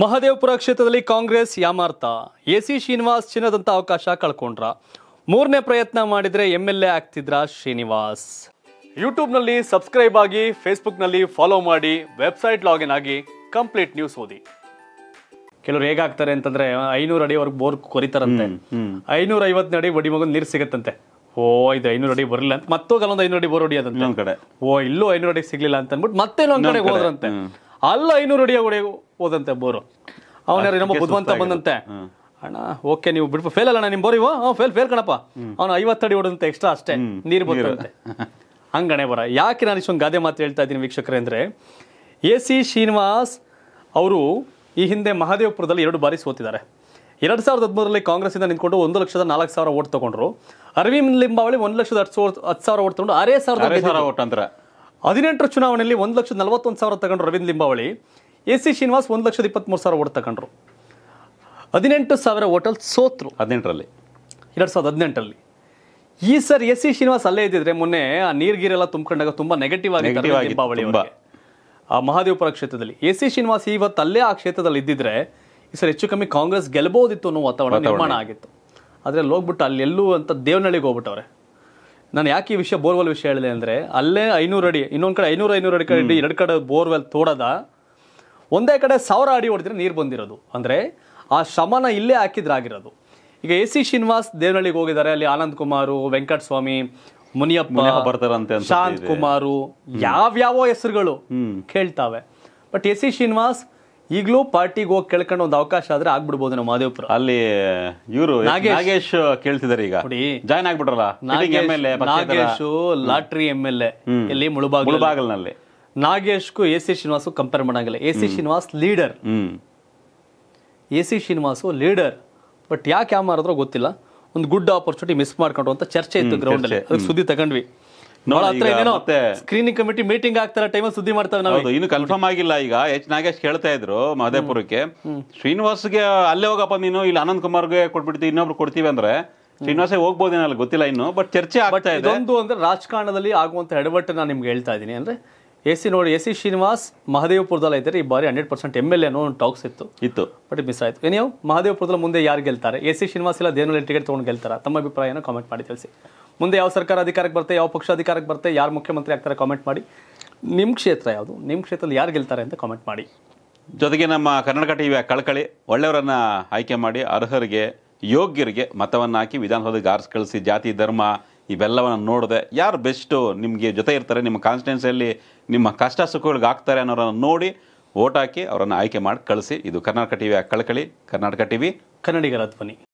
ಮಹದೇವಪುರ ಕ್ಷೇತ್ರದಲ್ಲಿ ಕಾಂಗ್ರೆಸ್ ಯಾಮಾರ್ಥ A C Srinivas ಚಿನ್ನದಂತ ಅವಕಾಶ ಕಳ್ಕೊಂಡ್ರ ಮೂರನೇ ಪ್ರಯತ್ನ ಮಾಡಿದ್ರೆ ಎಂ ಎಲ್ ಎ ಆಗ್ತಿದ್ರ ಶ್ರೀನಿವಾಸ್ ಯೂಟ್ಯೂಬ್ ನಲ್ಲಿ ಸಬ್ಸ್ಕ್ರೈಬ್ ಆಗಿ ಫೇಸ್ಬುಕ್ ನಲ್ಲಿ ಫಾಲೋ ಮಾಡಿ ವೆಬ್ಸೈಟ್ ಲಾಗಿನ್ ಆಗಿ ಕಂಪ್ಲೀಟ್ ನ್ಯೂಸ್ ಓದಿ ಕೆಲವ್ರು ಹೇಗಾಗ್ತಾರೆ ಅಂತಂದ್ರೆ ಐನೂರು ವರ್ಗ ಬೋರ್ ಕೊರಿತಾರಂತೆ ಐನೂರ ಐವತ್ತನೇ ಅಡಿ ಬಡಿ ಮಗನ್ ನೀರು ಸಿಗತ್ತಂತೆ ಓ ಇದು ಐನೂರು ಅಡಿ ಬರಲಿಲ್ಲ ಅಂತ ಮತ್ತೊಂದು ಐನೂರು ಅಡಿ ಬೋರ್ ಹೊಡಿಯೋದಂತೆ ಕಡೆ ಓ ಇಲ್ಲೂ ಐನೂರು ಅಡಿ ಸಿಗ್ಲಿಲ್ಲ ಅಂತ ಅಂದ್ಬಿಟ್ಟು ಮತ್ತೆ ಇನ್ನೊಂದು ಕಡೆ ಹೋದ್ರಂತೆ ಅಲ್ಲ ಐನೂರು ಅಡಿ ಒಡೆಗೂ ಹೋದಂತೆ ಬೋರು ಅವನ ನಮ್ಮ ಬುದ್ಧವಂತ ಬಂದಂತೆ ಅಣ್ಣ ಓಕೆ ನೀವು ಬಿಡ್ಪ ಫೇಲ್ ಅಲ್ಲ ನಿಮ್ಮ ಬೋರ್ ಇವ ಫೇಲ್ ಫೇಲ್ ಕಣಪ್ಪ ಅವನು ಐವತ್ತು ಅಡಿ ಹೊಡೆದಂತೆ ಎಕ್ಸ್ಟ್ರಾ ಅಷ್ಟೇ ನೀರು ಬಂದಂತೆ ಹಂಗಣೆ ಬರ ಯಾಕೆ ನಾನು ಇಷ್ಟೊಂದು ಗಾದೆ ಮಾತು ಹೇಳ್ತಾ ಇದ್ದೀನಿ ವೀಕ್ಷಕರೇ ಅಂದರೆ ಎ ಸಿ ಶ್ರೀನಿವಾಸ್ ಅವರು ಈ ಹಿಂದೆ ಮಹಾದೇವಪುರದಲ್ಲಿ ಎರಡು ಬಾರಿ ಸೋತಿದ್ದಾರೆ ಎರಡು ಸಾವಿರದ ಕಾಂಗ್ರೆಸ್ ಇಂದ ನಿಂತ್ಕೊಂಡು ಒಂದು ಲಕ್ಷದ ನಾಲ್ಕು ಸಾವಿರ ಓಟ್ ತಗೊಂಡ್ರು ಅರವಿಂದ್ ಲಿಂಬಾವಳಿ ಒಂದು ಲಕ್ಷದ ಹತ್ತು ಸಾವಿರ ಹತ್ತು ಸಾವಿರ ಓಟ್ ತಗೊಂಡು ಅರೇ ಸಾವಿರದ ಓಟ್ ಅಂತಾರೆ ಹದಿನೆಂಟರ ಚುನಾವಣೆಯಲ್ಲಿ ಒಂದು ಲಕ್ಷದ ನಲವತ್ತೊಂದು ಸಾವಿರ ತಗೊಂಡ್ರು ರವೀಂದ್ರ ಲಿಂಬಾವಳಿ ಎ ಸಿ ಶ್ರೀನಿವಾಸ್ ಒಂದು ಲಕ್ಷದ ಇಪ್ಪತ್ತ್ಮೂರು ಸಾವಿರ ಓಟ್ ತಗೊಂಡ್ರು ಹದಿನೆಂಟು ಸಾವಿರ ಓಟಲ್ ಸೋತ್ರು ಹದಿನೆಂಟರಲ್ಲಿ ಎರಡು ಸಾವಿರದ ಹದಿನೆಂಟರಲ್ಲಿ ಈ ಸರ್ ಎಸ್ ಸಿ ಶ್ರೀನಿವಾಸ್ ಅಲ್ಲೇ ಇದ್ದಿದ್ರೆ ಮೊನ್ನೆ ಆ ನೀರು ಗೀರೆಲ್ಲ ತುಂಬಿಕೊಂಡಾಗ ತುಂಬ ನೆಗೆಟಿವ್ ಆಗಿ ದೀಪಾವಳಿ ಆ ಮಹಾದೇವಪುರ ಕ್ಷೇತ್ರದಲ್ಲಿ ಎ ಸಿ ಶ್ರೀನಿವಾಸ್ ಇವತ್ತು ಅಲ್ಲೇ ಆ ಕ್ಷೇತ್ರದಲ್ಲಿ ಇದ್ದಿದ್ರೆ ಈ ಸರ್ ಹೆಚ್ಚು ಕಮ್ಮಿ ಕಾಂಗ್ರೆಸ್ ಗೆಲ್ಬೋದಿತ್ತು ಅನ್ನೋ ವಾತಾವರಣ ನಿರ್ಮಾಣ ಆಗಿತ್ತು ಆದರೆ ಹೋಗ್ಬಿಟ್ಟು ಅಲ್ಲಿ ಎಲ್ಲೂ ಅಂತ ದೇವನಹಳ್ಳಿಗೆ ಹೋಗ್ಬಿಟ್ಟವ್ರೆ ನಾನು ಯಾಕೆ ಈ ವಿಷಯ ಬೋರ್ವೆಲ್ ವಿಷಯ ಹೇಳಿದೆ ಅಂದರೆ ಅಲ್ಲೇ ಐನೂರು ಅಡಿ ಇನ್ನೊಂದು ಕಡೆ ಐನೂರು ಐನೂರು ಅಡಿ ಕಡೆ ಎರಡು ಕಡೆ ಬೋರ್ವೆಲ್ ತೋಡದ ಒಂದೇ ಕಡೆ ಸಾವಿರ ಅಡಿ ಹೊಡೆದ್ರೆ ನೀರು ಬಂದಿರೋದು ಅಂದರೆ ಆ ಶ್ರಮನ ಇಲ್ಲೇ ಹಾಕಿದ್ರಾಗಿರೋದು ಈಗ ಎ ಸಿ ಶ್ರೀನಿವಾಸ್ ದೇವನಹಳ್ಳಿಗೆ ಹೋಗಿದ್ದಾರೆ ಅಲ್ಲಿ ಆನಂದ್ ಕುಮಾರ್ ಸ್ವಾಮಿ ಮುನಿಯಪ್ಪ ಬರ್ತಾರಂತೆ ಶಾಂತ್ ಕುಮಾರು ಯಾವ್ಯಾವ ಹೆಸರುಗಳು ಕೇಳ್ತಾವೆ ಬಟ್ ಎ ಸಿ ಶ್ರೀನಿವಾಸ್ ಈಗಲೂ ಪಾರ್ಟಿಗೆ ಹೋಗಿ ಕೇಳ್ಕೊಂಡು ಒಂದು ಅವಕಾಶ ಆದ್ರೆ ಆಗ್ಬಿಡ್ಬೋದು ನಮ್ಮ ಮಾದೇವಪುರ ಅಲ್ಲಿ ಇವರು ನಾಗೇಶ್ ಕೇಳ್ತಿದಾರೆ ಈಗ ಜಾಯ್ನ್ ಆಗ್ಬಿಟ್ರಲ್ಲ ನಾಗೇಶ್ ಲಾಟ್ರಿ ಎಂ ಎಲ್ ಎಲ್ಲಿ ಮುಳುಬಾಗಲ್ನಲ್ಲಿ ನಾಗೇಶ್ಗೂ ಎ ಸಿ ಶ್ರೀನಿವಾಸ್ ಕಂಪೇರ್ ಮಾಡಂಗಿಲ್ಲ A C Srinivas leader A C Srinivas leader but ಯಾಕೆ ಯಾವ ಮಾಡಿದ್ರೂ ಗೊತ್ತಿಲ್ಲ ಒಂದು ಗುಡ್ ಆಪರ್ಚುನಿಟಿ ಮಿಸ್ ಮಾಡ್ಕೊಂಡು ಅಂತ ಚರ್ಚೆ ಇತ್ತು ಗ್ರೌಂಡಲ್ಲಿ ಅದಕ್ಕೆ ಸುದ್ದಿ ತಗೊಂಡ್ವಿ ಸ್ಕ್ರೀನಿಂಗ್ ಕಮಿಟಿ ಮೀಟಿಂಗ್ ಆಗ್ತಾರ ಟೈಮ್ ಸುದ್ದಿ ಮಾಡ್ತಾವೆ ನಾವು ಇನ್ನು ಕನ್ಫರ್ಮ್ ಆಗಿಲ್ಲ ಈಗ ಎಚ್ ನಾಗೇಶ್ ಕೇಳ್ತಾ ಇದ್ರು ಮಹದೇಪುರಕ್ಕೆ ಶ್ರೀನಿವಾಸ್ಗೆ ಅಲ್ಲೇ ಹೋಗಪ್ಪ ನೀನು ಇಲ್ಲಿ ಆನಂದ್ ಗೆ ಕೊಟ್ಬಿಡ್ತೀವಿ ಇನ್ನೊಬ್ರು ಕೊಡ್ತೀವಿ ಅಂದ್ರೆ ಶ್ರೀನಿವಾಸ ಹೋಗ್ಬೋದೇನಲ್ಲ ಗೊತ್ತಿಲ್ಲ ಇನ್ನು ಬಟ್ ಚರ್ಚೆ ಆಗ್ತಾ ಇದೆ ಇದೊಂದು ಅಂದ್ರೆ ರಾಜಕಾರಣದಲ್ಲಿ ಆಗುವಂತ ಎಡವಟ್ಟು ನಾನು ನಿಮ್ಗೆ ಹೇಳ್ತಾ ಇದ್ದೀನಿ ಅಂದ್ರೆ ಎ ಸಿ ನೋಡಿ ಎ ಸಿ ಶ್ರೀನಿವಾಸ್ ಮಹದೇವಪುರದಲ್ಲಿ ಇದ್ದಾರೆ ಈ ಬಾರಿ hundred percent M L A ಒಂದು ಟಾಕ್ಸ್ ಇತ್ತು ಇತ್ತು ಬಟ್ ಮಿಸ್ ಆಯ್ತು ಏನೇ ಮಹದೇವಪುರದಲ್ಲಿ ಮುಂದೆ ಯಾರು ಗೆಲ್ತಾರೆ ಎ ಸಿ ಶ್ರೀನಿವಾಸ್ ಇಲ್ಲ ದೇನಲ್ಲಿ ಟಿಕೆಟ್ ತೊಗೊಂಡು ಗೆಲ್ತಾರ ತಮ್ಮ ಅಭಿಪ್ರಾಯನ ಕಾಮೆಂಟ್ ಮಾಡಿ ತಿಳಿಸಿ ಮುಂದೆ ಯಾವ ಸರ್ಕಾರ ಅಧಿಕಾರಕ್ಕೆ ಬರುತ್ತೆ ಯಾವ ಪಕ್ಷ ಅಧಿಕಾರಕ್ಕೆ ಬರುತ್ತೆ ಯಾರು ಮುಖ್ಯಮಂತ್ರಿ ಆಗ್ತಾರೆ ಕಾಮೆಂಟ್ ಮಾಡಿ ನಿಮ್ಮ ಕ್ಷೇತ್ರ ಯಾವುದು ನಿಮ್ಮ ಕ್ಷೇತ್ರದಲ್ಲಿ ಯಾರು ಗೆಲ್ತಾರೆ ಅಂತ ಕಾಮೆಂಟ್ ಮಾಡಿ ಜೊತೆಗೆ ನಮ್ಮ ಕರ್ನಾಟಕ ಟಿವಿಯ ಕಳಕಳಿ ಒಳ್ಳೆಯವರನ್ನು ಆಯ್ಕೆ ಮಾಡಿ ಅರ್ಹರಿಗೆ ಯೋಗ್ಯರಿಗೆ ಮತವನ್ನು ಹಾಕಿ ವಿಧಾನಸೌಧಕ್ಕೆ ಆರಿಸಿ ಕಳಿಸಿ ಜಾತಿ ಧರ್ಮ ಇವೆಲ್ಲವನ್ನು ನೋಡದೆ ಯಾರು ಬೆಸ್ಟು ನಿಮಗೆ ಜೊತೆ ಇರ್ತಾರೆ ನಿಮ್ಮ ಕಾನ್ಸ್ಟಿಟ್ಯೂನ್ಸಿಯಲ್ಲಿ ನಿಮ್ಮ ಕಷ್ಟ ಸುಖಗಳಿಗೆ ಆಗ್ತಾರೆ ಅನ್ನೋರನ್ನು ನೋಡಿ ಓಟ್ ಹಾಕಿ ಅವರನ್ನು ಆಯ್ಕೆ ಮಾಡಿ ಕಳಿಸಿ ಇದು ಕರ್ನಾಟಕ ಟಿವಿಯ ಕಳಕಳಿ ಕರ್ನಾಟಕ ಟಿವಿ ಕನ್ನಡಿಗರ ಧ್ವನಿ